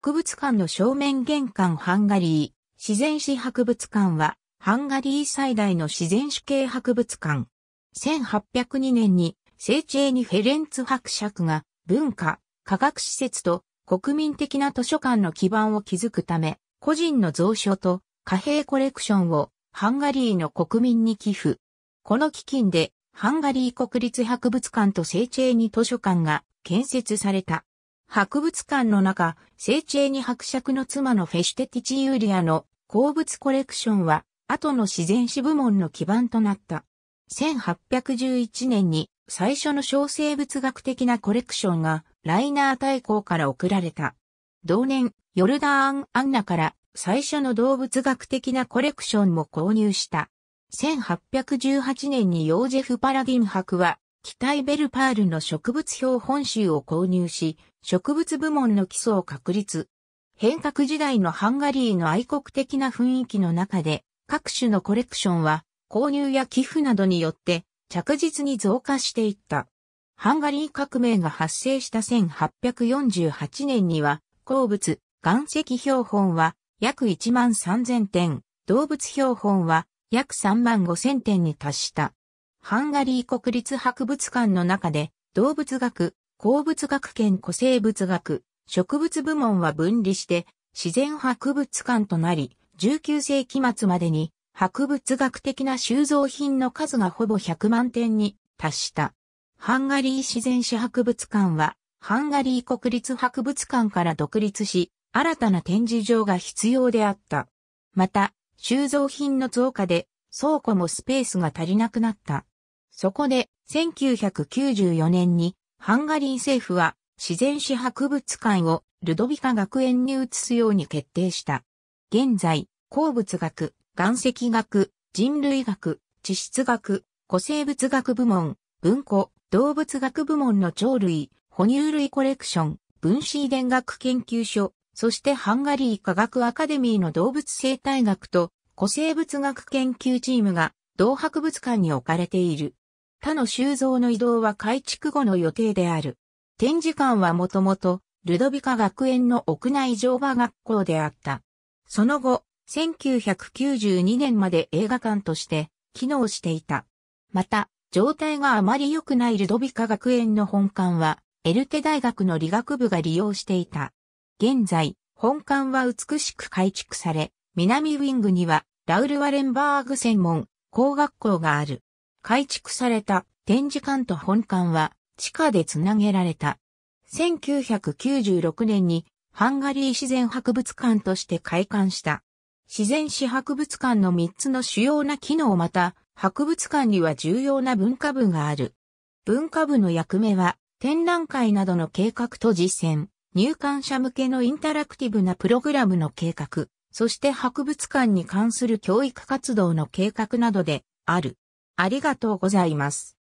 博物館の正面玄関ハンガリー、自然史博物館は、ハンガリー最大の自然史系博物館。1802年に、聖地エにフェレンツ伯爵が、文化、科学施設と国民的な図書館の基盤を築くため、個人の蔵書と貨幣コレクションをハンガリーの国民に寄付。この基金でハンガリー国立博物館と聖地エに図書館が建設された。博物館の中、聖地に伯爵の妻のフェシュテティチユーリアの鉱物コレクションは、後の自然史部門の基盤となった。1811年に最初の小生物学的なコレクションがライナー大公から贈られた。同年、ヨルダーン・アンナから最初の動物学的なコレクションも購入した。1818年にヨージェフ・パラディン博は北イベルパールの植物標本集を購入し、植物部門の基礎を確立。変革時代のハンガリーの愛国的な雰囲気の中で、各種のコレクションは、購入や寄付などによって、着実に増加していった。ハンガリー革命が発生した1848年には、鉱物、岩石標本は約1万3000点、動物標本は約3万5000点に達した。ハンガリー国立博物館の中で、動物学、鉱物学兼古生物学、植物部門は分離して、自然博物館となり、19世紀末までに、博物学的な収蔵品の数がほぼ100万点に達した。ハンガリー自然史博物館は、ハンガリー国立博物館から独立し、新たな展示場が必要であった。また、収蔵品の増加で、倉庫もスペースが足りなくなった。そこで、1994年に、ハンガリー政府は、自然史博物館をルドビカ学園に移すように決定した。現在、鉱物学、岩石学、人類学、地質学、古生物学部門、文庫、動物学部門の鳥類、哺乳類コレクション、分子遺伝学研究所、そしてハンガリー科学アカデミーの動物生態学と古生物学研究チームが同博物館に置かれている。他の収蔵の移動は改築後の予定である。展示館はもともと、ルドビカ学園の屋内乗馬学校であった。その後、1992年まで映画館として機能していた。また、状態があまり良くないルドビカ学園の本館は、エルテ大学の理学部が利用していた。現在、本館は美しく改築され、南ウィングには、ラウル・ワレンバーグ専門、工学校がある。改築された展示館と本館は地下でつなげられた。1996年にハンガリー自然博物館として開館した。自然史博物館の3つの主要な機能また、博物館には重要な文化部がある。文化部の役目は、展覧会などの計画と実践、入館者向けのインタラクティブなプログラムの計画、そして博物館に関する教育活動の計画などである。ありがとうございます。